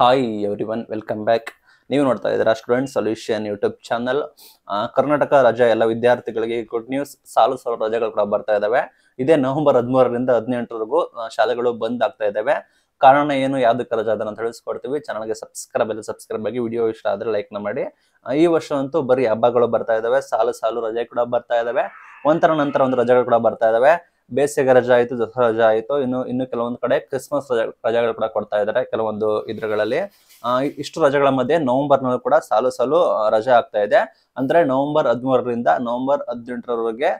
hi everyone welcome back ನೀವು ನೋಡ್ತಾ ಇದ್ದೀರಾ student solution YouTube channel Karnataka ರಜಾ ಎಲ್ಲ ವಿದ್ಯಾರ್ಥಿಗಳಿಗೆ ಗುಡ್ ನ್ಯೂಸ್ ಸಾಲು ಸಾಲು ರಜೆಗಳು ಕೂಡ ಬರ್ತಾ ಇದಾವೆ ಇದೇ ನವೆಂಬರ್ ಹದಿಮೂರರಿಂದ ಹದಿನೆಂಟರವರೆಗೂ ಶಾಲೆಗಳು ಬಂದ್ ಆಗ್ತಾ ಇದಾವೆ ಕಾರಣ ಏನು ಯಾವ್ದಕ್ಕೆ ರಜಾ ಅದನ್ನು ತಿಳಿಸ್ಕೊಡ್ತೀವಿ ಚಾನಲ್ಗೆ ಸಬ್ಸ್ಕ್ರೈಬ್ ಅಲ್ಲಿ ಸಬ್ಸ್ಕ್ರೈಬ್ ಆಗಿ ವಿಡಿಯೋ ಇಷ್ಟ ಆದರೆ ಲೈಕ್ನ ಮಾಡಿ ಈ ವರ್ಷ ಅಂತೂ ಬರೀ ಹಬ್ಬಗಳು ಬರ್ತಾ ಇದ್ದಾವೆ ಸಾಲು ಸಾಲು ರಜೆ ಕೂಡ ಬರ್ತಾ ಇದಾವೆ ಒಂಥರ ನಂತರ ಒಂದು ರಜೆಗಳು ಕೂಡ ಬರ್ತಾ ಇದಾವೆ ಬೇಸಿಗೆ ರಜಾ ಆಯಿತು ದಸರಾ ರಜಾ ಆಯಿತು ಇನ್ನು ಇನ್ನು ಕೆಲವೊಂದು ಕಡೆ ಕ್ರಿಸ್ಮಸ್ ರಜಾ ರಜಾಗಳು ಕೂಡ ಕೊಡ್ತಾ ಇದ್ದಾರೆ ಕೆಲವೊಂದು ಇದ್ರಗಳಲ್ಲಿ ಇಷ್ಟು ರಜೆಗಳ ಮಧ್ಯೆ ನವೆಂಬರ್ನಲ್ಲೂ ಕೂಡ ಸಾಲು ಸಾಲು ರಜೆ ಆಗ್ತಾ ಇದೆ ಅಂದ್ರೆ ನವೆಂಬರ್ ಹದಿಮೂರರಿಂದ ನವೆಂಬರ್ ಹದಿನೆಂಟರವರೆಗೆ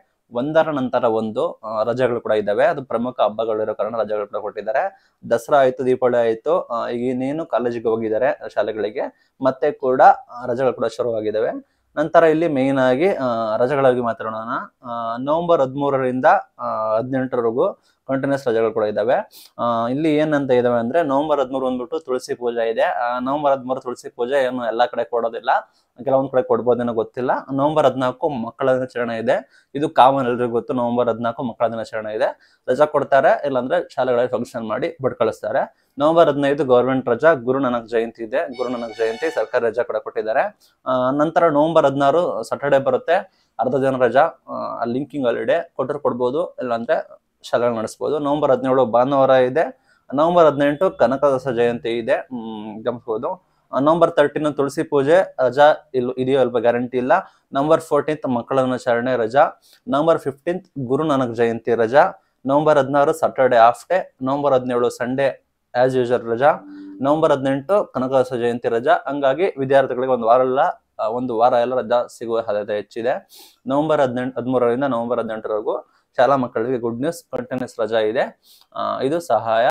ಒಂದರ ನಂತರ ಒಂದು ರಜೆಗಳು ಕೂಡ ಇದ್ದಾವೆ ಅದು ಪ್ರಮುಖ ಹಬ್ಬಗಳಿರೋ ಕಾರಣ ರಜೆಗಳು ಕೂಡ ಕೊಟ್ಟಿದ್ದಾರೆ ದಸರಾ ಆಯಿತು ದೀಪಾವಳಿ ಆಯಿತು ಈಗ ಇನ್ನೇನು ಕಾಲೇಜಿಗೆ ಹೋಗಿದ್ದಾರೆ ಶಾಲೆಗಳಿಗೆ ಮತ್ತೆ ಕೂಡ ರಜೆಗಳು ಕೂಡ ಶುರುವಾಗಿದ್ದಾವೆ ನಂತರ ಇಲ್ಲಿ ಮೇಯ್ನ್ ಆಗಿ ರಜೆಗಳಾಗಿ ಮಾತಾಡೋಣ ನವೆಂಬರ್ ಹದಿಮೂರರಿಂದ ಹದಿನೆಂಟರವರೆಗೂ ಕಂಟಿನ್ಯೂಸ್ ರಜೆಗಳು ಕೂಡ ಇದ್ದಾವೆ ಇಲ್ಲಿ ಏನಂತ ಇದಾವೆ ಅಂದ್ರೆ ನವೆಂಬರ್ ಹದಿಮೂರು ಬಂದ್ಬಿಟ್ಟು ತುಳಸಿ ಪೂಜೆ ಇದೆ ನವೆಂಬರ್ ಹದಿಮೂರು ತುಳಸಿ ಪೂಜೆ ಏನು ಎಲ್ಲಾ ಕಡೆ ಕೊಡೋದಿಲ್ಲ ಕೆಲವೊಂದ್ ಕಡೆ ಕೊಡ್ಬೋದೇನೋ ಗೊತ್ತಿಲ್ಲ ನವೆಂಬರ್ ಹದಿನಾಲ್ಕು ಮಕ್ಕಳ ದಿನಾಚರಣೆ ಇದೆ ಇದು ಕಾಮನ್ ಎಲ್ರಿಗೂ ಗೊತ್ತು ನವೆಂಬರ್ ಹದಿನಾಲ್ಕು ಮಕ್ಕಳ ದಿನಾಚರಣೆ ಇದೆ ರಜಾ ಕೊಡ್ತಾರೆ ಇಲ್ಲಾಂದ್ರೆ ಶಾಲೆಗಳಲ್ಲಿ ಫಂಕ್ಷನ್ ಮಾಡಿ ಬಟ್ ಕಳಿಸ್ತಾರೆ ನವೆಂಬರ್ ಹದಿನೈದು ಗೌರ್ಮೆಂಟ್ ರಜಾ ಗುರು ಜಯಂತಿ ಇದೆ ಗುರು ಜಯಂತಿ ಸರ್ಕಾರಿ ರಜಾ ಕೂಡ ಕೊಟ್ಟಿದ್ದಾರೆ ನಂತರ ನವೆಂಬರ್ ಹದಿನಾರು ಸಾಟರ್ಡೆ ಬರುತ್ತೆ ಅರ್ಧ ದಿನ ರಜಾ ಲಿಂಕಿಂಗ್ ಹಾಲಿಡೇ ಕೊಟ್ಟರು ಕೊಡ್ಬೋದು ಇಲ್ಲಾಂದ್ರೆ ಶಾಲೆಗಳು ನಡೆಸ್ಬೋದು ನವೆಂಬರ್ ಹದಿನೇಳು ಭಾನುವಾರ ಇದೆ ನವೆಂಬರ್ ಹದಿನೆಂಟು ಕನಕದಾಸ ಜಯಂತಿ ಇದೆ ಗಮನಿಸ್ಬೋದು ನವಂಬರ್ ತರ್ಟೀನ್ ತುಳಸಿ ಪೂಜೆ ರಜಾ ಇಲ್ ಇದೆಯೋ ಅಲ್ಪ ಗ್ಯಾರಂಟಿ ಇಲ್ಲ ನವಂಬರ್ ಫೋರ್ಟೀನ್ತ್ ಮಕ್ಕಳ ದಿನಾಚರಣೆ ರಜಾ ನವಂಬರ್ ಫಿಫ್ಟೀನ್ತ್ ಗುರು ಜಯಂತಿ ರಜಾ ನವಂಬರ್ ಹದಿನಾರು ಸಾಟರ್ಡೆ ಆಫ್ ಡೇ ನವಂಬರ್ ಹದಿನೇಳು ಸಂಡೇ ಆಸ್ ಯೂಶಲ್ ರಜಾ ನವಂಬರ್ ಹದಿನೆಂಟು ಕನಕದಾಸ ಜಯಂತಿ ರಜಾ ಹಂಗಾಗಿ ವಿದ್ಯಾರ್ಥಿಗಳಿಗೆ ಒಂದು ವಾರ ಎಲ್ಲ ಒಂದು ವಾರ ಎಲ್ಲ ರಜಾ ಸಿಗುವ ಸಾಧ್ಯತೆ ಹೆಚ್ಚಿದೆ ನವೆಂಬರ್ ಹದಿನೆಂಟು ಹದಿಮೂರರಿಂದ ನವೆಂಬರ್ ಹದಿನೆಂಟರವರೆಗೂ ಶಾಲಾ ಮಕ್ಕಳಿಗೆ ಗುಡ್ ನ್ಯೂಸ್ ಕಂಟಿನ್ಯೂಸ್ ರಜಾ ಇದೆ ಇದು ಸಹಾಯ